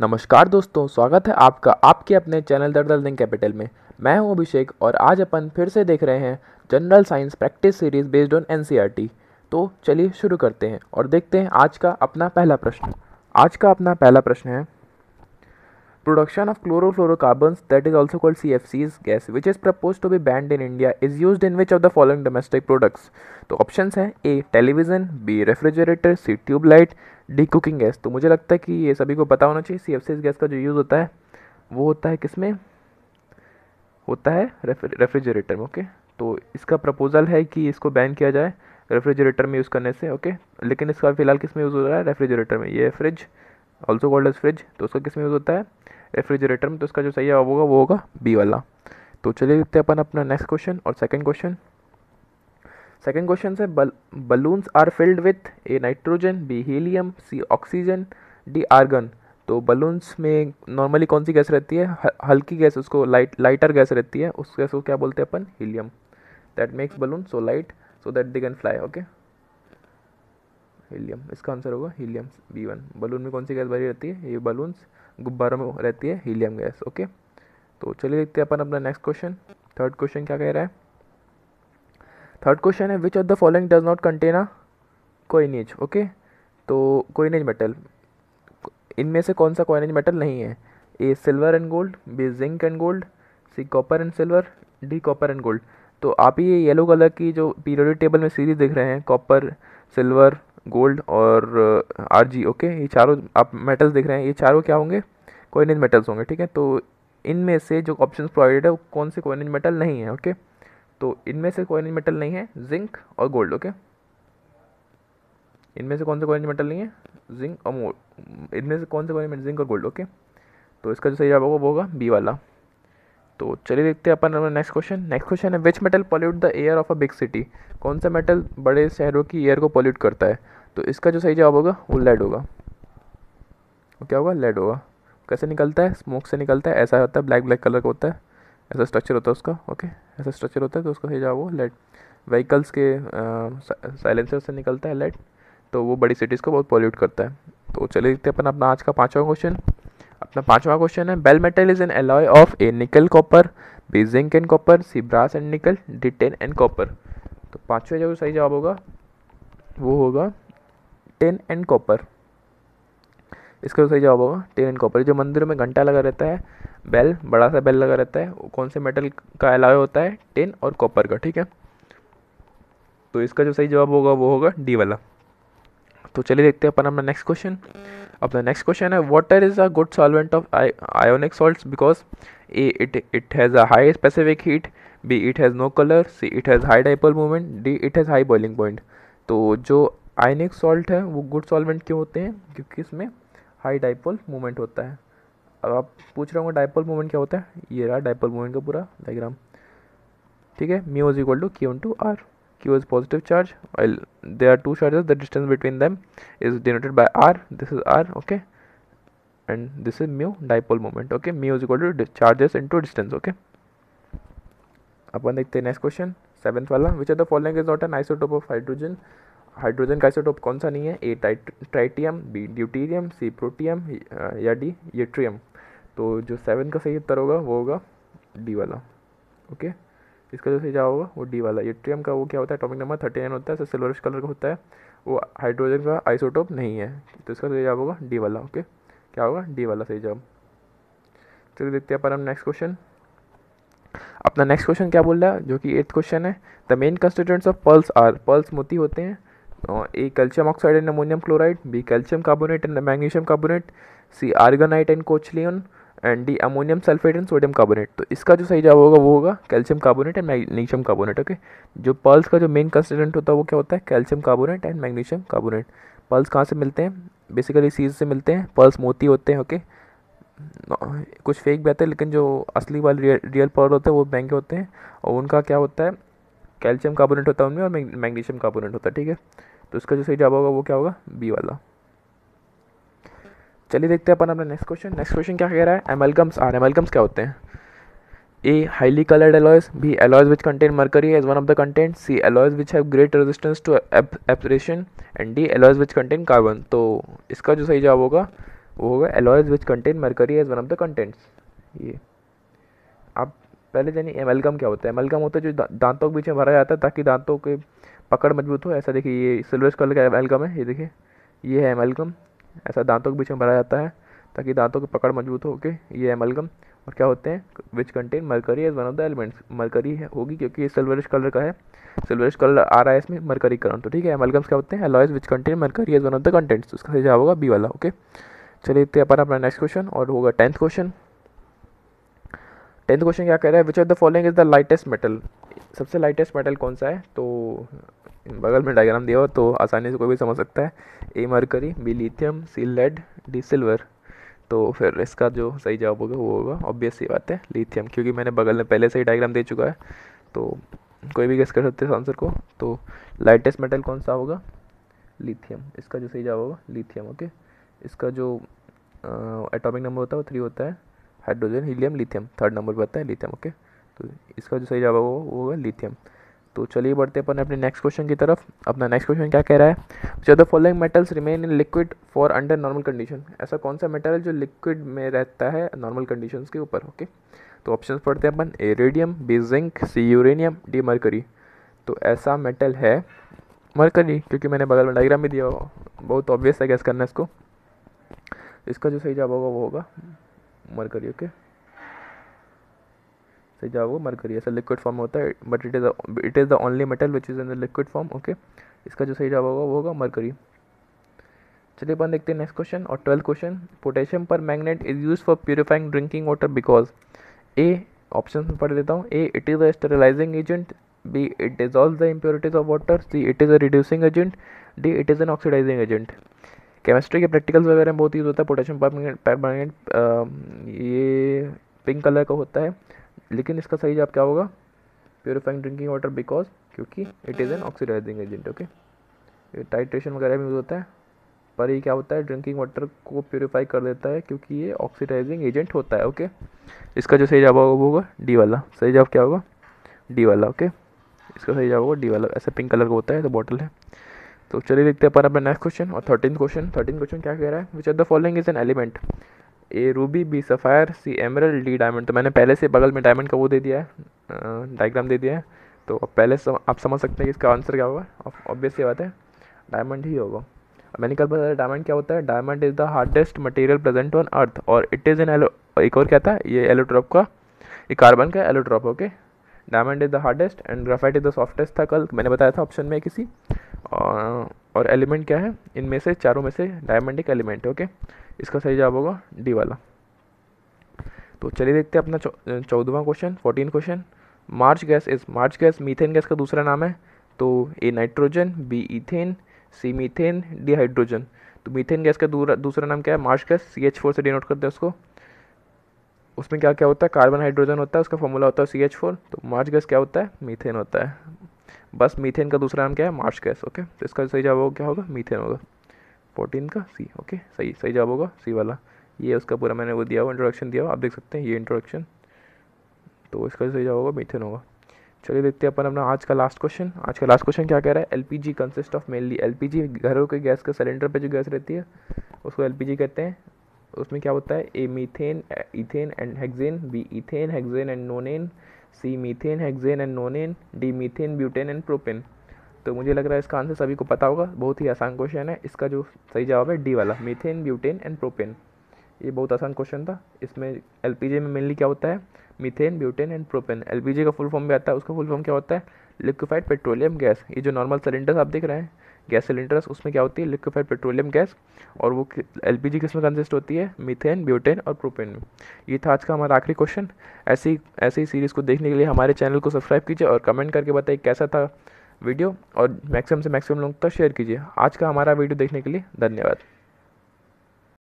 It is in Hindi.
नमस्कार दोस्तों स्वागत है आपका आपके अपने चैनल दर डर्लिंग कैपिटल में मैं हूं अभिषेक और आज अपन फिर से देख रहे हैं general science practice series based on N e तो चलिए शुरू करते हैं और देखते हैं आज का अपना पहला प्रश्न आज का अपना पहला प्रश्न है production of chloro production that is also is C F cfcs gas which is proposed to be banned in India is use in which of the following domestic products तो ऑप्शन है A television B refrigerator C tubelight D cooking gas तो मुझे लगता है कि ये सभी को पता होना चाहिए सी एफ सी गैस का जो यूज़ होता है वो होता है किसमें होता है रेफ्रिजरेटर में ओके तो इसका प्रपोजल है कि इसको बैन किया जाए रेफ्रिजरेटर में यूज़ करने से ओके लेकिन इसका फिलहाल किसमें यूज़ हो रहा है रेफ्रिजरेटर में ये fridge also called as fridge तो उसका किस में यूज़ होता है रेफ्रिजरेटर में तो उसका जो सही जवाब होगा वो होगा बी वाला तो चलिए देखते हैं अपन अपना नेक्स्ट क्वेश्चन और सेकेंड क्वेश्चन सेकेंड क्वेश्चन से balloons are filled with A nitrogen B helium C oxygen D argon तो बलून्स में नॉर्मली कौन सी गैस रहती है हल्की गैस उसको लाइट लाइटर गैस रहती है उस गैस को क्या बोलते हैं अपन helium that makes balloon so light so that they can fly okay helium इसका आंसर होगा हीलियम बी वन बलून में कौन सी गैस भरी रहती है ये बलून्स गुब्बारों में रहती है हीलियम गैस ओके तो चलिए देखते हैं अपन अपना नेक्स्ट क्वेश्चन थर्ड क्वेश्चन क्या कह रहा है थर्ड क्वेश्चन है which of the following does not contain a coinage okay तो कोइनेज मेटल इनमें से कौन सा कोइनेज मेटल नहीं है A silver and gold B zinc and gold C copper and silver D copper and gold तो आप ये येलो कलर की जो पीरियोडिक टेबल में सीरीज दिख रहे हैं कॉपर सिल्वर गोल्ड और आर जी ओके ये चारों आप मेटल्स देख रहे हैं ये चारों क्या होंगे कोइनेज मेटल्स होंगे ठीक है तो इनमें से जो ऑप्शन प्रोवाइडेड है वो कौन से कोइनेज मेटल नहीं है ओके तो इनमें से कोइनेज मेटल नहीं है जिंक और गोल्ड ओके इनमें से कौन से कोइनेज मेटल नहीं है जिंक और इनमें से कौन से कोइनेज मेटल जिंक और गोल्ड ओके तो इसका जो सही जवाब होगा वो होगा बी वाला तो चलिए देखते हैं अपन नेक्स्ट क्वेश्चन नेक्स्ट क्वेश्चन है which metal pollute the air of a big city कौन सा मेटल बड़े शहरों की एयर को पॉल्यूट करता है तो इसका जो सही जवाब होगा वो लेड होगा वो क्या होगा लेड होगा कैसे निकलता है स्मोक से निकलता है ऐसा होता है ब्लैक ब्लैक कलर का होता है ऐसा स्ट्रक्चर होता है उसका ओके ऐसा स्ट्रक्चर होता है तो उसका सही जवाब वो लेड व्हीकल्स के साइलेंसर से निकलता है लेड तो वो बड़ी सिटीज़ को बहुत पॉल्यूट करता है तो चले देखते हैं अपन अपना आज का पाँचवा क्वेश्चन अपना पाँचवा क्वेश्चन है bell metal is an alloy of A nickel copper B zinc and copper C brass and nickel D tin and copper तो पाँचवा जो सही जवाब होगा वो होगा टेन एंड कॉपर इसका सही जवाब होगा टेन एंड कॉपर जो मंदिर में घंटा लगा रहता है बेल बड़ा सा बेल लगा रहता है कौन से मेटल का अलावा होता है टेन और कॉपर का ठीक है तो इसका जो सही जवाब होगा वो होगा डी वाला तो चलिए देखते हैं अपन अपना नेक्स्ट क्वेश्चन अपना नेक्स्ट क्वेश्चन है water is a good solvent of ionic salt because A it it has a high specific heat B it has no colour C it has high dipole movement D it has high boiling point तो जो आयनिक सॉल्ट है वो गुड सॉल्वेंट क्यों होते हैं क्योंकि इसमें हाई डाइपोल मूवमेंट होता है अब आप पूछ रहे होंगे डाइपोल मूवमेंट क्या होता है ये रहा डाइपोल मूवमेंट का पूरा डायग्राम ठीक है mu is equal to Q into R is positive charge charge there are two charges the distance between them is denoted by R this is R okay and this is mu dipole dipole okay mu is equal to charges into distance okay अपन देखते हैं नेक्स्ट क्वेश्चन सेवंथ वाला which are the following is not an isotope of hydrogen hydrogen का आइसोटोप कौन सा नहीं है A tritium B deuterium C protium या डी यूट्रियम तो जो सेवन का सही उत्तर होगा वो होगा डी वाला ओके इसका जो सही जवाब होगा वो डी वाला यूट्रियम का वो क्या होता है टॉपिक नंबर थर्टी नाइन होता है सर सिल्वरिश कलर का होता है वो हाइड्रोजन का आइसोटोप नहीं है तो इसका सही जवाब होगा डी वाला ओके क्या होगा डी वाला सही जवाब चलिए देखते हैं पर हम नेक्स्ट क्वेश्चन अपना नेक्स्ट क्वेश्चन क्या बोल रहा है जो कि एट्थ क्वेश्चन है the main constituents of pearls are pearls मोती होते हैं A calcium oxide and ammonium chloride B calcium carbonate and magnesium carbonate C aragonite and conchiolin and D ammonium sulphate and sodium carbonate तो इसका जो सही जवाब होगा वो होगा calcium carbonate and magnesium carbonate okay जो पल्स का जो मेन कंस्टेंट होता है वो क्या होता है calcium carbonate and magnesium carbonate pearls कहाँ से मिलते हैं बेसिकली सीज से मिलते हैं पल्स मोती होते हैं ओके कुछ फेक भी आते हैं लेकिन जो असली वाले रियल, रियल पर्ल होते हैं वो महंगे होते हैं और उनका क्या होता है कैल्शियम कार्बोनेट होता है उनमें और मैग्नीशियम कार्बोनेट होता है ठीक है तो उसका जो सही जवाब होगा वो क्या होगा बी वाला चलिए देखते हैं अपन अपना नेक्स्ट क्वेश्चन नेक्स्ट क्वेश्चन क्या कह रहा है एमलगम्स आर एमलगम्स क्या होते हैं A highly coloured alloys B alloys which contain mercury as one of the content C alloys which have great resistance to abrasion and D alloys which contain carbon तो इसका जो सही जवाब होगा वो होगा alloys which contain mercury as one of the contents ये आप पहले जानिए एमलगम क्या होता है एमलगम होता है जो दांतों के बीच में भरा जाता है ताकि दांतों के पकड़ मजबूत हो ऐसा देखिए ये सिल्वर कलर का एमलगम है ये देखिए ये है एमलगम ऐसा दांतों के बीच में भरा जाता है ताकि दांतों की पकड़ मजबूत हो के ये एमलगम और क्या होते हैं which contain mercury as one of the elements mercury है होगी क्योंकि ये सिल्वरिश कलर का है सिल्वरिश कलर आ रहा है इसमें मरकरी कलर तो ठीक है एमलगम्स क्या होते हैं alloys which contain mercury as one of the contents उसका सही जवाब होगा बी वाला ओके चलिए अपन अपना नेक्स्ट क्वेश्चन और होगा टेंथ क्वेश्चन टेंथ क्वेश्चन क्या कह रहा है which of the following is the lightest metal सबसे लाइटेस्ट मेटल कौन सा है तो बगल में डायग्राम दिया हो तो आसानी से कोई भी समझ सकता है A mercury B lithium C lead D silver तो फिर इसका जो सही जवाब होगा वो होगा ऑब्वियस ही बात है लिथियम क्योंकि मैंने बगल में पहले से ही डायग्राम दे चुका है तो कोई भी गेस कर सकते हैं आंसर को तो लाइटेस्ट मेटल कौन सा होगा लिथियम इसका जो सही जवाब होगा लिथियम ओके इसका जो एटॉमिक नंबर होता है वो थ्री होता है hydrogen helium lithium third number पर आता है लिथियम ओके तो इसका जो सही जवाब होगा वो होगा लिथियम तो चलिए बढ़ते अपन अपने नेक्स्ट क्वेश्चन की तरफ अपना नेक्स्ट क्वेश्चन क्या कह रहा है जो the following metals remain in liquid form under normal condition ऐसा कौन सा मेटल है जो लिक्विड में रहता है नॉर्मल कंडीशन के ऊपर ओके तो ऑप्शन पढ़ते हैं अपन A radium B zinc C uranium D mercury तो ऐसा मेटल है मरकरी क्योंकि मैंने बगल में डायग्राम भी दिया बहुत ऑब्वियस है गैस करना इसको इसका जो सही जवाब होगा वो होगा मरकरी ओके सही जवाब होगा मरकरी ऐसा लिक्विड फॉर्म होता है but it is it is the only metal which is in the liquid form okay इसका जो सही जवाब होगा वो होगा मरकरी चलिए अपन देखते हैं नेक्स्ट क्वेश्चन और twelfth question potassium permanganate is use for purifying drinking water because A option पढ़ देता हूँ A it is a sterilizing agent B it dissolve the impurities of water C it is a reducing agent D it is an oxidizing agent chemistry के प्रैक्टिकल्स वगैरह में बहुत यूज़ होता है पोटेशियम परमानेंट ये पिंक कलर का होता है लेकिन इसका सही जवाब क्या होगा प्योरीफाइंग ड्रिंकिंग वाटर बिकॉज क्योंकि it is an oxidizing agent okay titration वगैरह में यूज़ होता है पर ये क्या होता है ड्रिंकिंग वाटर को प्योरीफाई कर देता है क्योंकि ये ऑक्सीडाइजिंग एजेंट होता है ओके इसका जो सही जवाब होगा वो होगा डी वाला सही जवाब क्या होगा डी वाला ओके इसका सही जवाब होगा डी वाला ऐसे पिंक कलर का होता है तो बॉटल है तो चलिए देखते हैं अपन अपना नेक्स्ट क्वेश्चन और थर्टीन क्वेश्चन थर्टीन क्वेश्चन क्या कह रहा है which are the following is an element A ruby B sapphire C emerald D diamond तो मैंने पहले से बगल में डायमंड का वो दे दिया है डायग्राम दे दिया है तो अब पहले सम, आप समझ सकते हैं कि इसका आंसर क्या होगा ऑब्वियस ये बात है डायमंड ही होगा मैंने कल बताया डायमंड क्या होता है diamond is the hardest material present on earth और इट इज़ एन एलो एक और क्या था ये एलोट्रॉप का ये कार्बन का allotrope okay diamond is the hardest and graphite is the softest था कल मैंने बताया था ऑप्शन में किसी और एलिमेंट क्या है इनमें से चारों में से डायमंड एक एलिमेंट है ओके इसका सही जवाब होगा डी वाला तो चलिए देखते हैं अपना चौदहवा question fourteen question marsh gas इस मार्च गैस मीथेन गैस का दूसरा नाम है तो A nitrogen B ethane C methane D hydrogen तो मीथेन गैस का दूसरा नाम क्या है marsh gas C H four से डिनोट करते हैं उसको उसमें क्या क्या होता है कार्बन हाइड्रोजन होता है उसका फॉर्मूला होता है सी एच फोर तो मार्च गैस क्या होता है मीथेन होता है बस मीथेन का दूसरा नाम क्या है मार्श गैस ओके तो इसका सही जवाब क्या होगा मीथेन होगा फोर्टीन का सी ओके सही सही जवाब होगा सी वाला ये उसका पूरा मैंने वो दिया हुआ इंट्रोडक्शन दिया हुआ आप देख सकते हैं ये इंट्रोडक्शन तो इसका सही जवाब होगा मीथेन होगा चलिए देखते हैं अपन अपना आज का लास्ट क्वेश्चन आज का लास्ट क्वेश्चन क्या कह रहा है LPG consist of mainly LPG घरों के गैस के सिलेंडर पे जो गैस रहती है उसको एलपीजी कहते हैं उसमें क्या होता है A methane ethane and hexane B ethane hexane and nonane C methane hexane and nonane D methane butane and propane तो मुझे लग रहा है इसका आंसर सभी को पता होगा बहुत ही आसान क्वेश्चन है इसका जो सही जवाब है डी वाला मीथेन ब्यूटेन एंड प्रोपेन ये बहुत आसान क्वेश्चन था इसमें एल में मेनली क्या होता है methane butane and propane L का फुल फॉर्म भी आता है उसका फुल फॉर्म क्या होता है लिक्विफाइड पेट्रोलियम गैस ये जो नॉर्मल सिलेंडर्स आप देख रहे हैं गैस सिलेंडर्स उसमें क्या होती है लिक्विफाइड पेट्रोलियम गैस और वो एल पी जी किस में कंसिस्ट होती है मीथेन ब्यूटेन और प्रोपेन में ये था आज का हमारा आखिरी क्वेश्चन ऐसी ऐसी सीरीज़ को देखने के लिए हमारे चैनल को सब्सक्राइब कीजिए और कमेंट करके बताइए कैसा था वीडियो और मैक्सिमम से मैक्सिमम लोगों तक शेयर कीजिए आज का हमारा वीडियो देखने के लिए धन्यवाद